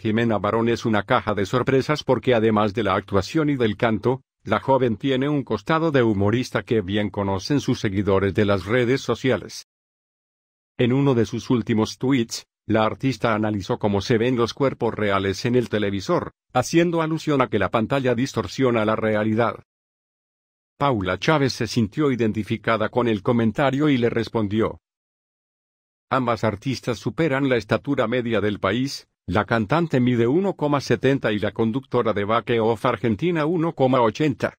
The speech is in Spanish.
Jimena Barón es una caja de sorpresas porque además de la actuación y del canto, la joven tiene un costado de humorista que bien conocen sus seguidores de las redes sociales. En uno de sus últimos tweets, la artista analizó cómo se ven los cuerpos reales en el televisor, haciendo alusión a que la pantalla distorsiona la realidad. Paula Chávez se sintió identificada con el comentario y le respondió. Ambas artistas superan la estatura media del país, la cantante mide 1,70 y la conductora de Bake Off Argentina 1,80.